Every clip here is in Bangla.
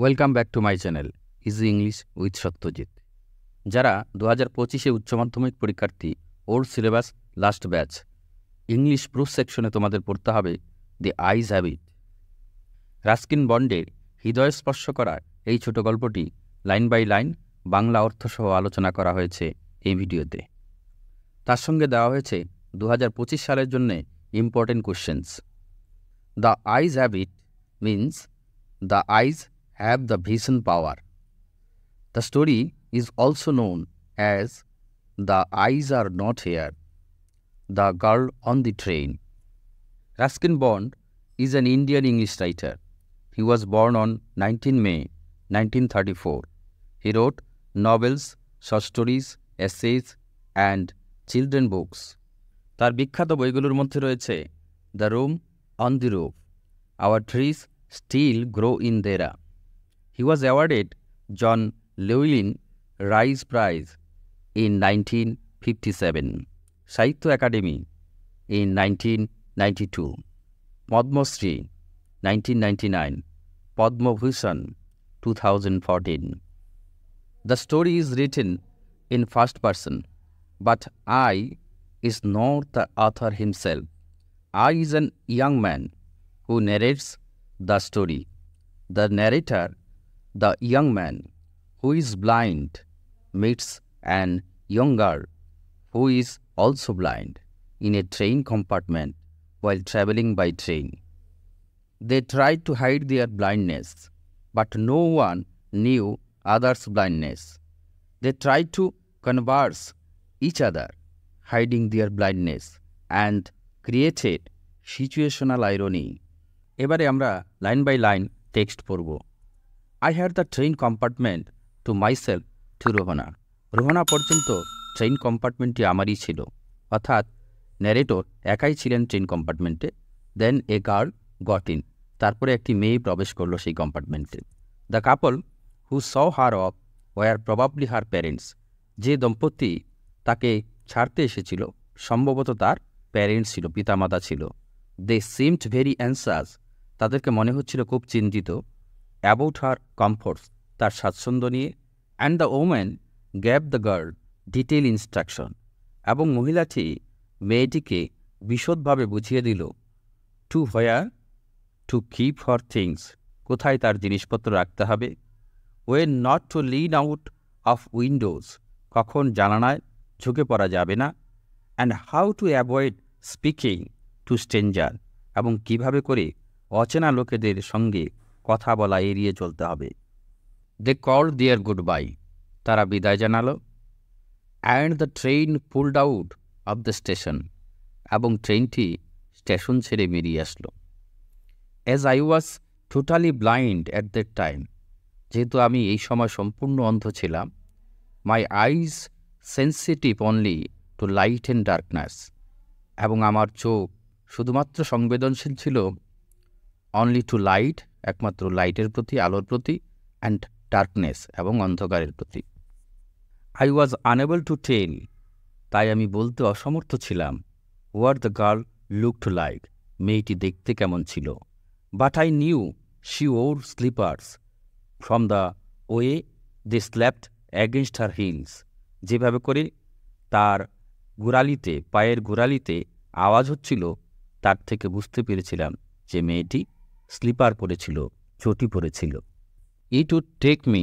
Welcome back to my channel easy English with Satyajit যারা দু হাজার পঁচিশে উচ্চ মাধ্যমিক পরীক্ষার্থী ওর syllabus last batch English prose সেকশনে তোমাদের পড়তে হবে দি আইজ হ্যাবিট রাস্কিন বন্ডের হৃদয় স্পর্শ করা এই ছোট গল্পটি লাইন বাই লাইন বাংলা অর্থসহ আলোচনা করা হয়েছে এই ভিডিওতে তার সঙ্গে দেওয়া হয়েছে দু সালের জন্য important questions the eyes have it means the eyes have the vision power. The story is also known as The Eyes Are Not Here, The Girl on the Train. Ruskin Bond is an Indian English writer. He was born on 19 May 1934. He wrote novels, short stories, essays, and children books. তার বিখ্যাত বইগুলোর মধ্যে রয়েছে the room on the roof our trees still grow in Dehra he was awarded John Llewellyn Rice Prize in 1957, Saitya Academy in 1992, Padma 1999, Padma Bhushan 2014. The story is written in first person, but I is not the author himself. I is a young man who narrates the story. The narrator the young man who is blind meets an young girl who is also blind in a train compartment while traveling by train. They tried to hide their blindness, but no one knew others' blindness. They tried to converse each other, hiding their blindness, and created situational irony. এবারে আমরা লাইন বাই লাইন টেক্সট পড়ব I had the train compartment to myself to Rohana Rohana পর্যন্ত ট্রেন কম্পার্টমেন্টটি আমারই ছিল অর্থাৎ ন্যারেটর একাই ছিলেন ট্রেন কম্পার্টমেন্টে then a girl got in তারপরে একটি মেয়ে প্রবেশ করলো সেই কম্পার্টমেন্টে the couple who saw her off were probably her parents যে দম্পতি তাকে ছাড়তে এসেছিল সম্ভবত তার প্যারেন্টস ছিল পিতামাতা ছিল দে সিমড ভেরি অ্যান্সার্স তাদেরকে মনে হচ্ছিল খুব চিন্তিত অ্যাবাউট হার কমফোর্টস তার স্বাচ্ছন্দ্য নিয়ে and the woman gave the girl detail instruction এবং মহিলাটি মেয়েটিকে বিশদভাবে বুঝিয়ে দিল to where to keep her things কোথায় তার জিনিসপত্র রাখতে হবে when not to lean out of windows কখন জানানায় ঝুঁকে পড়া যাবে না and how to avoid speaking to stranger এবং কিভাবে করে অচেনা লোকেদের সঙ্গে কথা বলা এড়িয়ে চলতে হবে they call their goodbye তারা বিদায় জানাল and the train pulled out of the station এবং ট্রেনটি স্টেশন ছেড়ে বেরিয়ে আসলো as I was totally blind at the time যেহেতু আমি এই সময় সম্পূর্ণ অন্ধ ছিলাম my eyes sensitive only to light and darkness এবং আমার চোখ শুধুমাত্র সংবেদনশীল ছিল অনলি টু লাইট একমাত্র লাইটের প্রতি আলোর প্রতি অ্যান্ড ডার্কনেস এবং অন্ধকারের প্রতি I was unable to tell তাই আমি বলতে অসমর্থ ছিলাম what the girl look to like মেয়েটি দেখতে কেমন ছিল but I knew she wore slippers from the way they slapped against her heels যেভাবে করে তার গোড়ালিতে পায়ের গোড়ালিতে আওয়াজ হচ্ছিল তার থেকে বুঝতে পেরেছিলাম যে মেয়েটি স্লিপার পরেছিল চটি পরেছিল it would take me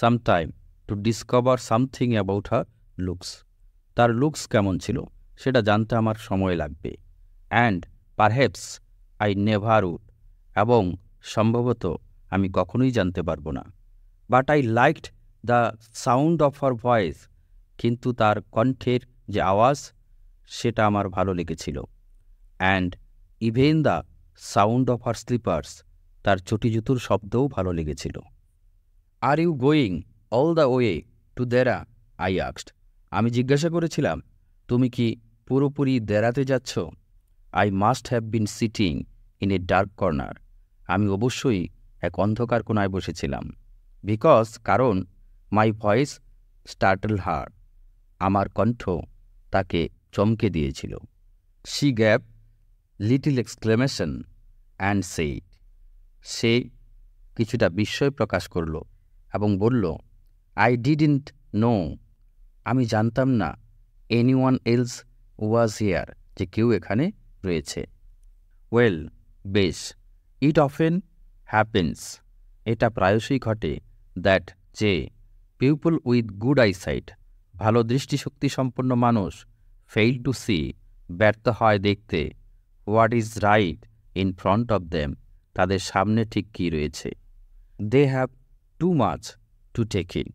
some time to discover something about her looks তার লুকস কেমন ছিল সেটা জানতে আমার সময় লাগবে and perhaps I never would এবং সম্ভবত আমি কখনোই জানতে পারবো না but I liked the sound of her voice কিন্তু তার কণ্ঠের যে আওয়াজ সেটা আমার ভালো লেগেছিল and even the sound of her slippers তার চটি জুতুর শব্দও ভালো লেগেছিল are you going all the way to Dehra I আক্সড আমি জিজ্ঞাসা করেছিলাম তুমি কি পুরোপুরি দেরাতে যাচ্ছ I must have been sitting in a dark corner আমি অবশ্যই এক অন্ধকার কোনায় বসেছিলাম বিকজ কারণ মাই ভয়েস স্টার্টল হার আমার কণ্ঠ তাকে চমকে দিয়েছিল she gave little exclamation and said সে কিছুটা বিস্ময় প্রকাশ করল এবং বলল আই ডিডেন্ট নো আমি জানতাম না anyone else was here যে কেউ এখানে রয়েছে ওয়েল বেশ ইট অফেন হ্যাপেন্স এটা প্রায়শই ঘটে দ্যাট যে পিপুল উইথ গুড আইসাইট ভালো দৃষ্টিশক্তি সম্পন্ন মানুষ ফেইল টু সি ব্যর্থ হয় দেখতে what is right in front of them তাদের সামনে ঠিক কী রয়েছে they have too much to take in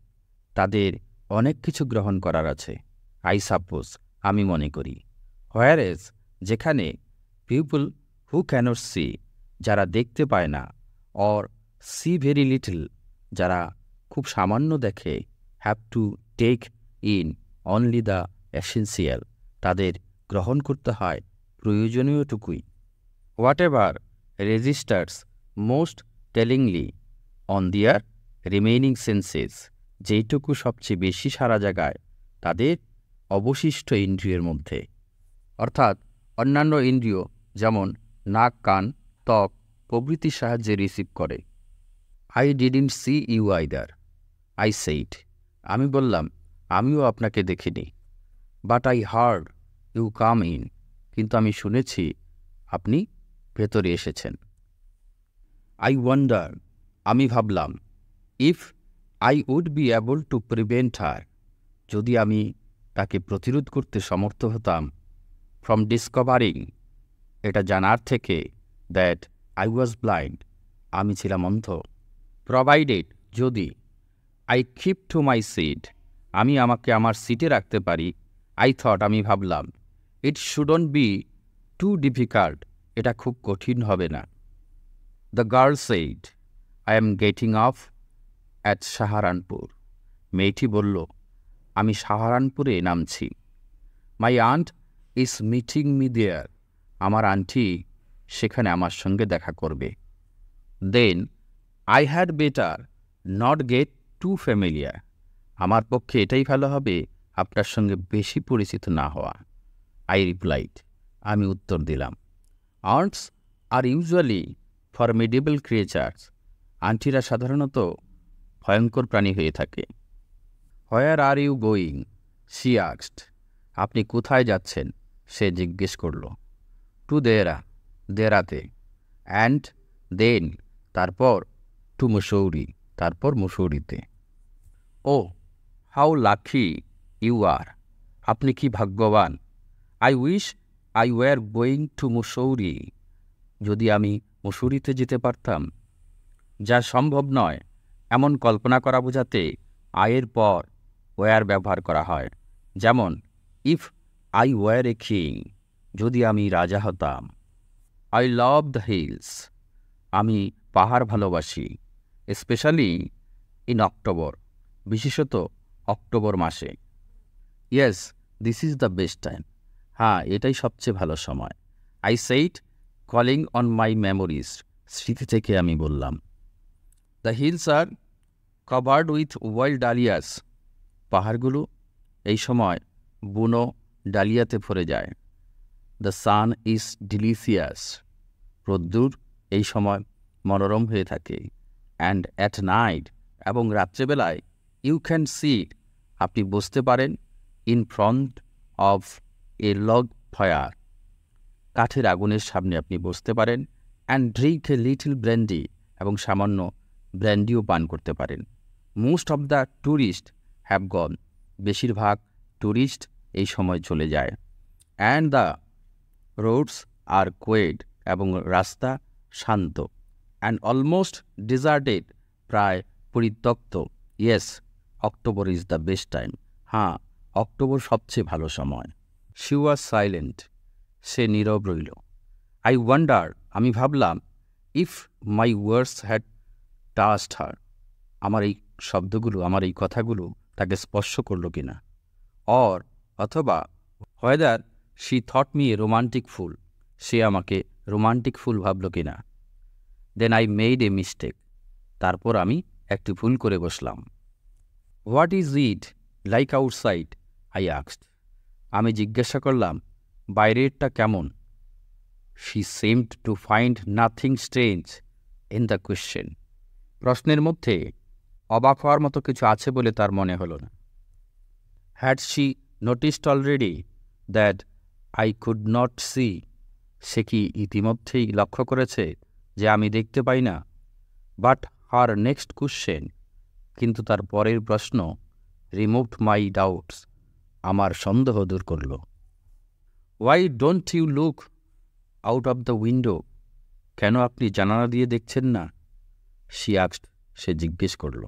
তাদের অনেক কিছু গ্রহণ করার আছে আই সাপোজ আমি মনে করি হোয়ার এজ যেখানে পিপুল হু ক্যানট সি যারা দেখতে পায় না অর সি ভেরি লিটল যারা খুব সামান্য দেখে have to take in only the essential তাদের গ্রহণ করতে হয় প্রয়োজনীয়টুকুই whatever registers most tellingly on their remaining senses যেইটুকু সবচেয়ে বেশি সারা জায়গায় তাদের অবশিষ্ট ইন্দ্রিয়ের মধ্যে অর্থাৎ অন্যান্য ইন্দ্রিয় যেমন নাক কান ত্বক প্রভৃতির সাহায্যে রিসিভ করে I didn't see you either I said আমি বললাম আমিও আপনাকে দেখিনি but I heard you come in কিন্তু আমি শুনেছি আপনি ভেতরে এসেছেন আই ওয়ান্ডার আমি ভাবলাম if I would be able to prevent her যদি আমি তাকে প্রতিরোধ করতে সমর্থ হতাম ফ্রম ডিসকভারিং এটা জানার থেকে দ্যাট আই ওয়াজ ব্লাইন্ড আমি ছিলাম অন্ধ প্রভাইডেড যদি I keep to my seat আমি আমাকে আমার সিটে রাখতে পারি আই থট আমি ভাবলাম it shouldn't be too difficult এটা খুব কঠিন হবে না the girl said I am getting off at Saharanpur মেয়েটি বলল আমি সাহারানপুরে নামছি my aunt is meeting me there আমার আন্টি সেখানে আমার সঙ্গে দেখা করবে then I had better not get too familiar আমার পক্ষে এটাই ভালো হবে আপনার সঙ্গে বেশি পরিচিত না হওয়া আই রিপ্লাইড আমি উত্তর দিলাম aunts are usually formidable creatures আন্টিরা সাধারণত ভয়ঙ্কর প্রাণী হয়ে থাকে where are you going she আক্সড আপনি কোথায় যাচ্ছেন সে জিজ্ঞেস করল টু দেরা দেরাতে অ্যান্ড দেন তারপর টু মুসৌরি তারপর মুসৌরিতে oh how lucky you are আপনি কি ভাগ্যবান I wish I were going to Mussoorie যদি আমি মুসৌরিতে যেতে পারতাম যা সম্ভব নয় এমন কল্পনা করা বোঝাতে আয়ের পর ওয়ার ব্যবহার করা হয় যেমন if I were a king যদি আমি রাজা হতাম আই লাভ দ্য হিলস আমি পাহাড় ভালোবাসি স্পেশালি ইন অক্টোবর বিশেষত অক্টোবর মাসে yes this is the best time হ্যাঁ এটাই সবচেয়ে ভালো সময় আই সেইট কলিং অন মাই মেমোরিজ স্মৃতি থেকে আমি বললাম the hills are covered with wild dahlias পাহাড়গুলো এই সময় বুনো ডালিয়াতে ভরে যায় দ্য সান ইজ ডিলিসিয়াস রোদ্দুর এই সময় মনোরম হয়ে থাকে অ্যান্ড অ্যাট নাইট এবং রাত্রেবেলায় ইউ ক্যান সি আপনি বসতে পারেন in front of a log fire কাঠের আগুনের সামনে আপনি বসতে পারেন and drink a little brandy এবং সামান্য ব্র্যান্ডিও পান করতে পারেন most of the tourist have gone বেশিরভাগ ট্যুরিস্ট এই সময় চলে যায় and the roads are quiet এবং রাস্তা শান্ত অ্যান্ড অলমোস্ট ডিজার্টেড প্রায় পরিত্যক্ত yes October is the best time হ্যাঁ অক্টোবর সবচেয়ে ভালো সময় শি ওয়াজ সাইলেন্ট সে নীরব রইল আই ওয়ান্ডার আমি ভাবলাম ইফ মাই ওয়ার্ডস হ্যাড টাস্ট হার আমার এই শব্দগুলো আমার এই কথাগুলো তাকে স্পর্শ করল কিনা অর অথবা whether she thought me a romantic fool সে আমাকে রোমান্টিক ফুল ভাবল কিনা then I made a mistake তারপর আমি একটি ভুল করে বসলাম what is it like outside I আক্সড আমি জিজ্ঞাসা করলাম বাইরেরটা কেমন she seemed to find nothing strange in the question প্রশ্নের মধ্যে অবাক হওয়ার মতো কিছু আছে বলে তার মনে হল না had she noticed already that I could not see সে কি ইতিমধ্যেই লক্ষ্য করেছে যে আমি দেখতে পাই না বাট হার নেক্সট কোশ্চেন কিন্তু তার পরের প্রশ্ন রিমুভড মাই ডাউটস আমার সন্দেহ দূর করল why don't you look out of the window কেন আপনি জানালা দিয়ে দেখছেন না সি সে জিজ্ঞেস করল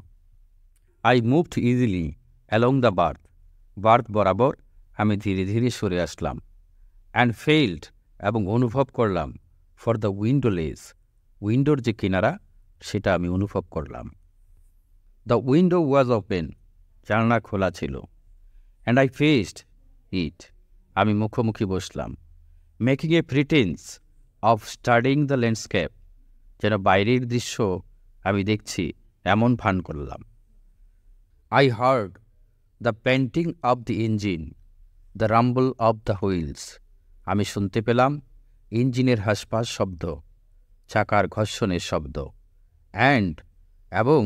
I moved easily along the berth berth বরাবর আমি ধীরে ধীরে সরে আসলাম অ্যান্ড ফেইল্ড এবং অনুভব করলাম ফর দ্য উইন্ডো লেস উইন্ডোর যে কিনারা সেটা আমি অনুভব করলাম দ্য উইন্ডো ওয়াজ ওপেন জানলা খোলা ছিল অ্যান্ড আই ফেসড ইট আমি মুখোমুখি বসলাম making a pretence of studying the landscape যেন বাইরের দৃশ্য আমি দেখছি এমন ভান করলাম I heard the panting of the engine the rumble of the wheels আমি শুনতে পেলাম ইঞ্জিনের হাসপাস শব্দ চাকার ঘর্ষণের শব্দ অ্যান্ড এবং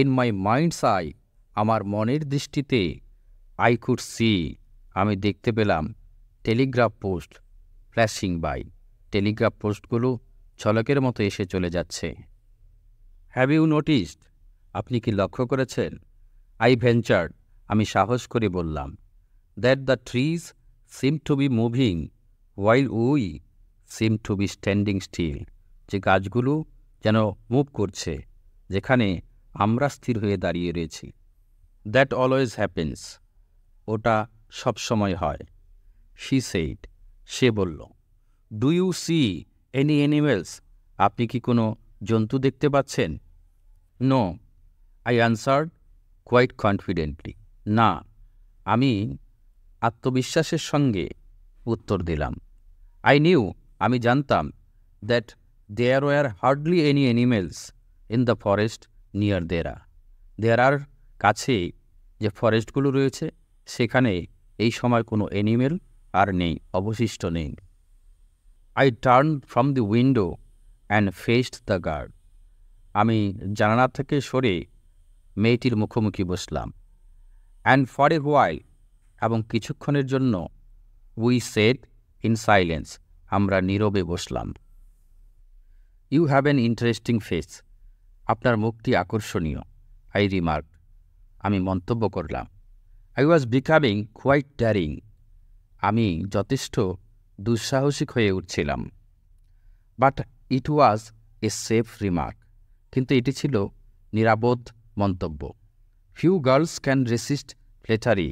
ইন মাই মাইন্ডস আই আমার মনের দৃষ্টিতে আই কুড সি আমি দেখতে পেলাম telegraph post flashing by telegraph পোস্টগুলো ছলকের মতো এসে চলে যাচ্ছে হ্যাভ ইউ নোটিসড আপনি কি লক্ষ্য করেছেন আই ভেঞ্চার্ড আমি সাহস করে বললাম that the trees seem to be moving while we seem to be standing still যে গাছগুলো যেন মুভ করছে যেখানে আমরা স্থির হয়ে দাঁড়িয়ে রয়েছি দ্যাট অলওয়েজ হ্যাপেন্স ওটা সবসময় হয় শি সেইট সে বলল do you see any animals আপনি কি কোনো জন্তু দেখতে পাচ্ছেন no I answer quite confidently না আমি আত্মবিশ্বাসের সঙ্গে উত্তর দিলাম আই নিউ আমি জানতাম that there were hardly any animals in the forest near Dehra দেয়ার কাছে যে ফরেস্টগুলো রয়েছে সেখানে এই সময় কোনো এনিমেল আর নেই অবশিষ্ট নেই I turn from the window and faced the guard আমি জানালা থেকে সরে মেয়েটির মুখোমুখি বসলাম অ্যান্ড ফর এ হোয়াই এবং কিছুক্ষণের জন্য উই সেট ইন সাইলেন্স আমরা নীরবে বসলাম you have an interesting face আপনার মুখটি আকর্ষণীয় আই রিমার্ক আমি মন্তব্য করলাম I was becoming quite daring আমি যথেষ্ট দুঃসাহসিক হয়ে উঠছিলাম but it was a safe remark কিন্তু এটি ছিল নিরাপদ মন্তব্য few girls can resist flattery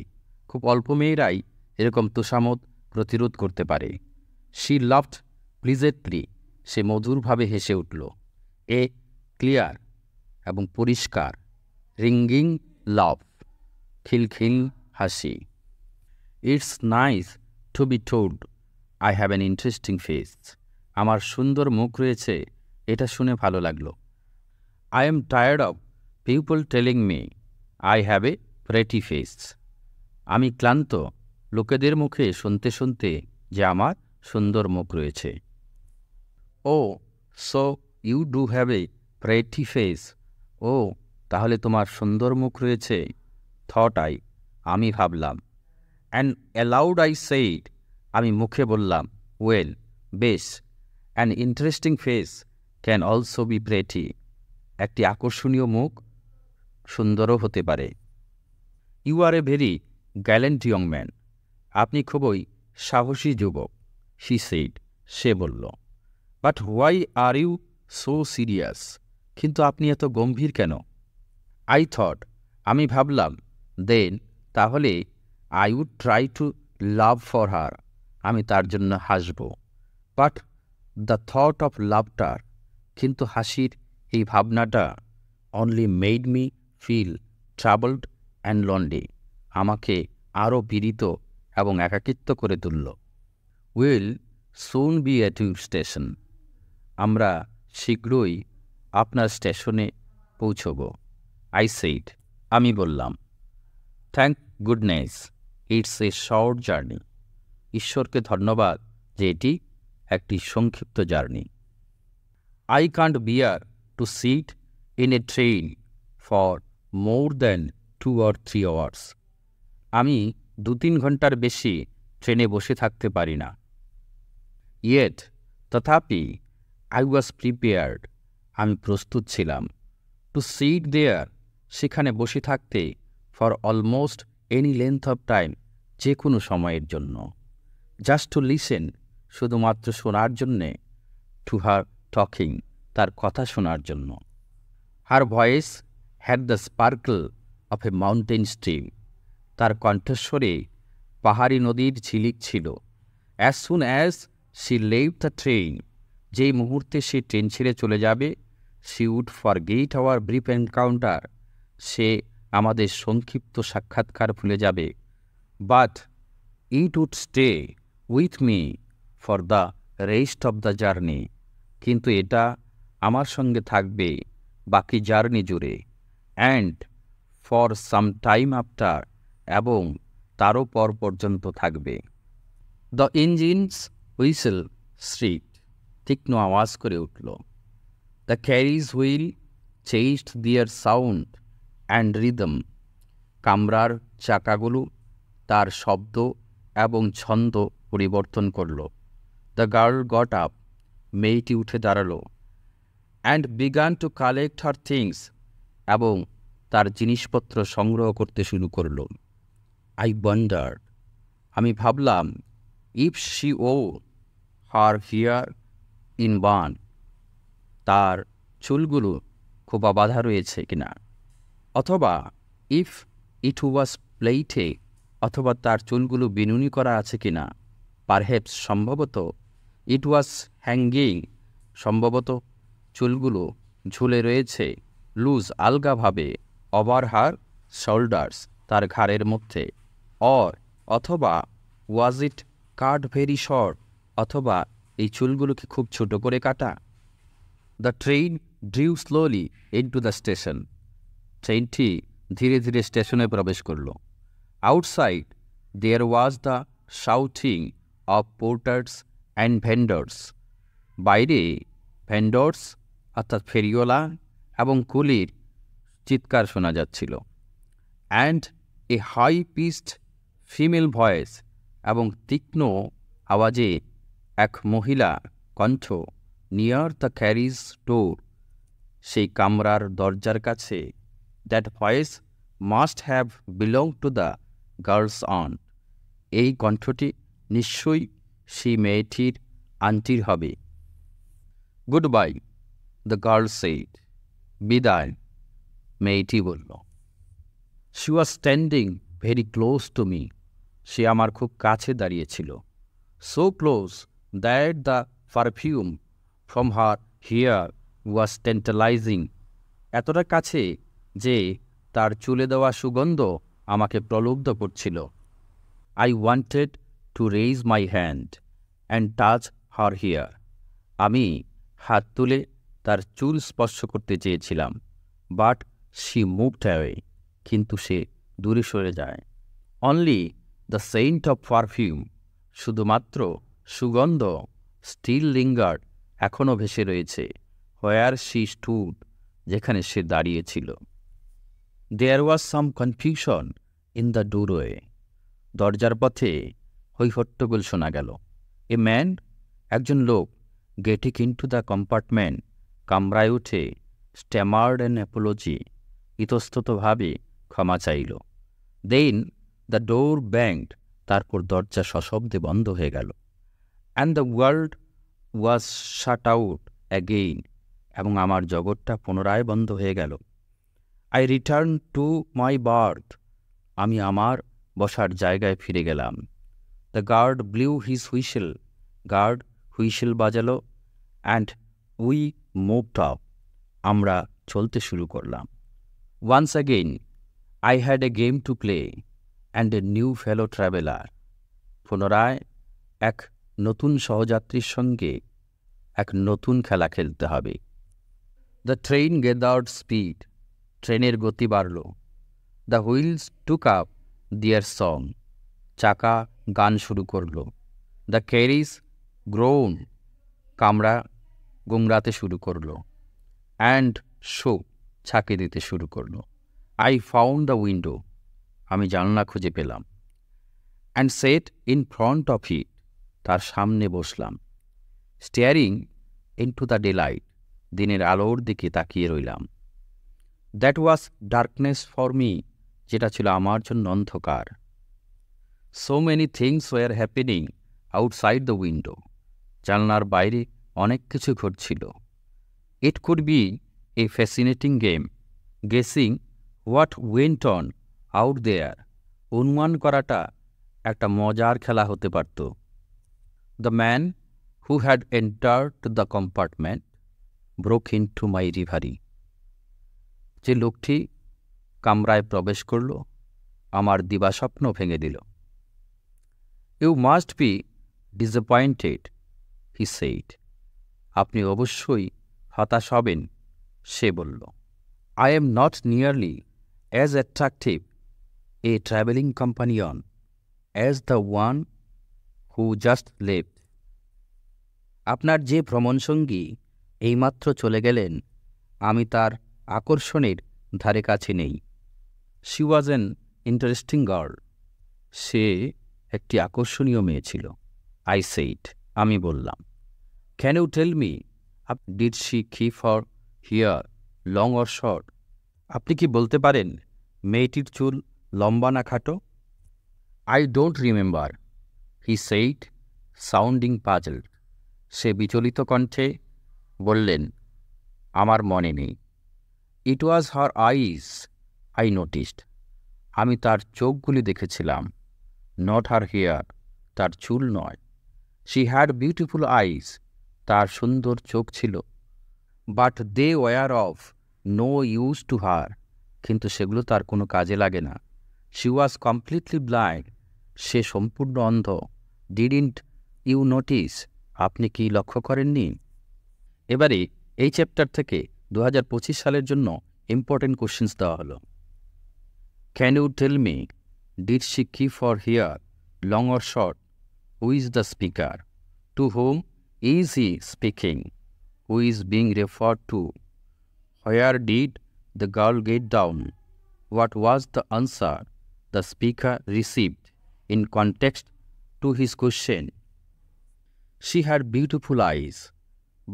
খুব অল্প মেয়েরাই এরকম তোষামত প্রতিরোধ করতে পারে শি লাভড প্লিজেটলি সে মধুরভাবে হেসে উঠল এ ক্লিয়ার এবং পরিষ্কার রিঙ্গিং লাভ খিলখিল হাসি ইটস নাইস টু বি টোড I have an interesting face আমার সুন্দর মুখ রয়েছে এটা শুনে ভালো লাগলো I am tired of people telling me I have a pretty face আমি ক্লান্ত লোকেদের মুখে শুনতে শুনতে যে আমার সুন্দর মুখ রয়েছে oh so you do have a pretty face ও তাহলে তোমার সুন্দর মুখ রয়েছে থট আই আমি ভাবলাম অ্যান্ড অ্যালাউড আই সেইড আমি মুখে বললাম ওয়েল বেশ an interesting face can also be pretty একটি আকর্ষণীয় মুখ সুন্দরও হতে পারে you are a very gallant young man আপনি খুবই সাহসী যুবক শি সেইড সে বলল but why are you so serious কিন্তু আপনি এত গম্ভীর কেন আই থট আমি ভাবলাম দেন তাহলে I would try to laugh for her আমি তার জন্য হাসব but the thought of laughter কিন্তু হাসির এই ভাবনাটা only made me feel troubled and lonely আমাকে আরও পীড়িত এবং একাকিত্ব করে তুলল we'll soon be at your station আমরা শীঘ্রই আপনার স্টেশনে পৌঁছব আই সেইড আমি বললাম thank goodness it's a short journey ঈশ্বরকে ধন্যবাদ যে এটি একটি সংক্ষিপ্ত journey I can't bear two seat in a train for more than two or three hours আমি দু তিন ঘন্টার বেশি ট্রেনে বসে থাকতে পারি না ইয়েট তথাপি আই ওয়াজ প্রিপেয়ার্ড আমি প্রস্তুত ছিলাম টু সিট দেয়ার সেখানে বসে থাকতে for almost any length of time যে কোনো সময়ের জন্য জাস্ট টু লিসেন শুধুমাত্র শোনার জন্যে টু হার টকিং তার কথা শোনার জন্য her voice had the sparkle of a mountain stream তার কণ্ঠস্বরে পাহাড়ি নদীর ঝিলিক ছিল অ্যাজ সুন অ্যাজ সি লেভ দ্য ট্রেন যেই মুহূর্তে সে ট্রেন ছেড়ে চলে যাবে she would forget our brief encounter সে আমাদের সংক্ষিপ্ত সাক্ষাৎকার ভুলে যাবে but it would stay with me for the rest of the journey কিন্তু এটা আমার সঙ্গে থাকবে বাকি জার্নি জুড়ে and for some time after এবং তারও পর পর্যন্ত থাকবে দ্য ইঞ্জিনস হুইসেল স্ট্রিট তীক্ষ্ণ আওয়াজ করে উঠল দ্য ক্যারিজ হুইল চেইস্ট দিয়ার সাউন্ড অ্যান্ড রিদম কামরার চাকাগুলো তার শব্দ এবং ছন্দ পরিবর্তন করল দ্য গার্ল গট আপ মেয়েটি উঠে দাঁড়ালো and began to collect her things এবং তার জিনিসপত্র সংগ্রহ করতে শুরু করল আই ওয়ান্ডার আমি ভাবলাম if she wore her hair in bun তার চুলগুলো খুব বাধা রয়েছে কিনা অথবা ইফ ইট ওয়াজ প্লেইটে অথবা তার চুলগুলো বিনুনি করা আছে কিনা পারহেপস সম্ভবত ইট ওয়াজ হ্যাঙ্গিং সম্ভবত চুলগুলো ঝুলে রয়েছে লুজ আলগাভাবে ওভার হার শোল্ডার্স তার ঘাড়ের মধ্যে অর অথবা ওয়াজ ইট কাট ভেরি শর্ট অথবা এই চুলগুলোকে খুব ছোট করে কাটা the train drew slowly into the station ট্রেনটি ধীরে ধীরে স্টেশনে প্রবেশ করল outside there was the shouting of porters and vendors বাইরে ভেন্ডার্স অর্থাৎ ফেরিওলা এবং কুলির চিৎকার শোনা যাচ্ছিল and a high pitched female voice এবং তীক্ষ্ণ আওয়াজে এক মহিলা কণ্ঠ নিয়ার দ্য ক্যারিজ টোর সেই কামরার দরজার কাছে that voice must have belonged to the girl's aunt এই কণ্ঠটি নিশ্চয়ই সেই মেয়েটির আন্টির হবে goodbye the girl said বিদায় মেয়েটি বলল she was standing very close to me সে আমার খুব কাছে দাঁড়িয়েছিল so close that the perfume from her hair was tantalising এতটা কাছে যে তার চুলে দেওয়া সুগন্ধ আমাকে প্রলুব্ধ করছিল I wanted to raise my hand and touch her hair আমি হাত তুলে তার চুল স্পর্শ করতে চেয়েছিলাম বাট শি মুভ অ্যাওয়ে কিন্তু সে দূরে সরে যায় only the scent of perfume শুধুমাত্র সুগন্ধ স্টিল লিঙ্গার্ড এখনও ভেসে রয়েছে হোয়ার শি স্টুড যেখানে সে দাঁড়িয়েছিল there was some confusion in the doorway দরজার পথে হৈহট্টগোল শোনা গেল এ ম্যান একজন লোক গেটিং ইন্টু দ্য কম্পার্টমেন্ট কামরায় উঠে স্ট্যামার্ড অ্যান্ড অ্যাপোলজি ইতস্ততভাবে ক্ষমা চাইল দেন দ্য ডোর ব্যাঙ্কড তারপর দরজা সশব্দে বন্ধ হয়ে গেল and the world was shut out again এবং আমার জগৎটা পুনরায় বন্ধ হয়ে গেল I return to my berth আমি আমার বসার জায়গায় ফিরে গেলাম the guard blew his whistle guard whistle বাজালো অ্যান্ড উই মুভ টপ আমরা চলতে শুরু করলাম once again I had a game to play and a new fellow traveller পুনরায় এক নতুন সহযাত্রীর সঙ্গে এক নতুন খেলা খেলতে হবে দ্য ট্রেন আউট স্পিড ট্রেনের গতি বাড়ল the wheels took up their song চাকা গান শুরু করল দ্য ক্যারিজ গ্রোন কামড়া গুমরাতে শুরু করল অ্যান্ড শো ছাঁকে দিতে শুরু করল আই ফাউন্ড দ্য উইন্ডো আমি জানলা খুঁজে পেলাম and sat in front of it তার সামনে বসলাম staring into the daylight দিনের আলোর দিকে তাকিয়ে রইলাম that was darkness for me যেটা ছিল আমার জন্য অন্ধকার so many things were happening outside the window জানলার বাইরে অনেক কিছু ঘটছিল it could be a fascinating game guessing what went on out there অনুমান করাটা একটা মজার খেলা হতে পারত the man who had entered the compartment broke into my reverie যে লোকটি কামরায় প্রবেশ করল আমার দিবাস্বপ্ন ভেঙে দিল you must be disappointed he said আপনি অবশ্যই হতাশ হবেন সে বলল I am not nearly as attractive a travelling companion as the one who just লেভ আপনার যে ভ্রমণসঙ্গী এইমাত্র চলে গেলেন আমি তার আকর্ষণের ধারে কাছে নেই she was an interesting girl সে একটি আকর্ষণীয় মেয়ে ছিল আই সেইট আমি বললাম ক্যান ইউ টেল মি আপ did she keep her hair long or short আপনি কি বলতে পারেন মেয়েটির চুল লম্বা না খাটো আই ডোন্ট রিমেম্বার হি সেইট সাউন্ডিং পাজল সে বিচলিত কণ্ঠে বললেন আমার মনে নেই ইট ওয়াজ হার আইস আই নোটিসড আমি তার চোখগুলি দেখেছিলাম নট হার হেয়ার তার চুল নয় শি হ্যাড বিউটিফুল আইস তার সুন্দর চোখ ছিল but they were of no use to her কিন্তু সেগুলো তার কোনো কাজে লাগে না শি ওয়াজ কমপ্লিটলি ব্লাইন্ড সে সম্পূর্ণ অন্ধ ডিডিন্ট ইউ নোটিস আপনি কি লক্ষ্য করেননি এবারে এই চ্যাপ্টার থেকে দু সালের জন্য ইম্পর্টেন্ট কোশ্চেন্স দেওয়া হলো can you tell me did she keep her hair long or short who is the speaker to whom is he speaking who is being refer to where did the girl get down what was the answer the speaker received in context to his question. She had beautiful eyes,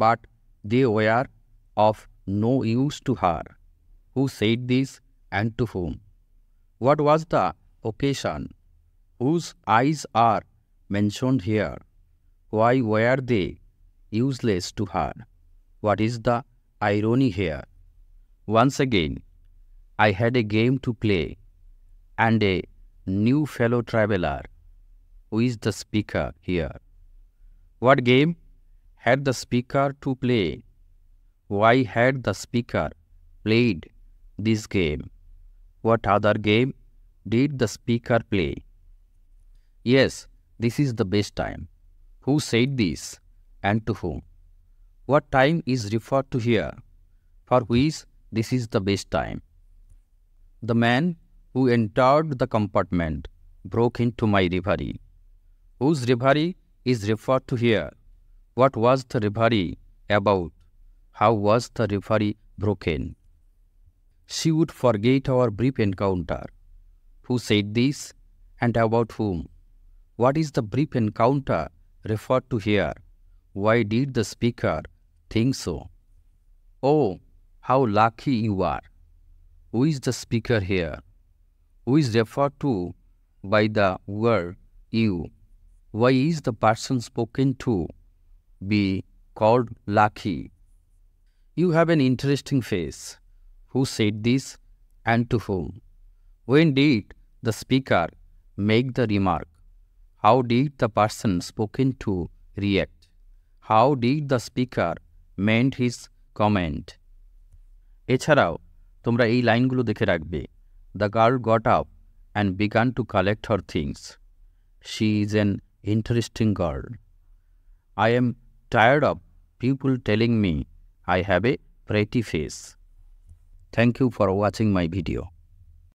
but they were of no use to her. Who said this and to whom? What was the occasion? Whose eyes are mentioned here? Why were they useless to her? What is the irony here? Once again, I had a game to play and a new fellow traveler. Who is the speaker here? What game had the speaker to play? Why had the speaker played this game? What other game did the speaker play? Yes, this is the best time. Who said this and to whom? What time is referred to here? For which this is the best time? The man who entered the compartment broke into my reverie. Whose reverie is referred to here? What was the reverie about? how was the referee broken? She would forget our brief encounter. Who said this and about whom? What is the brief encounter referred to here? Why did the speaker think so? Oh, how lucky you are! Who is the speaker here? Who is referred to by the word you? Why is the person spoken to be called lucky? You have an interesting face. Who said this and to whom? When oh, did the speaker make the remark? How did the person spoken to react? How did the speaker mend his comment? এছাড়াও তোমরা এই লাইনগুলো দেখে রাখবে the girl got up and began to collect her things she is an interesting girl I am tired of people telling me I have a pretty face. Thank you for watching my video.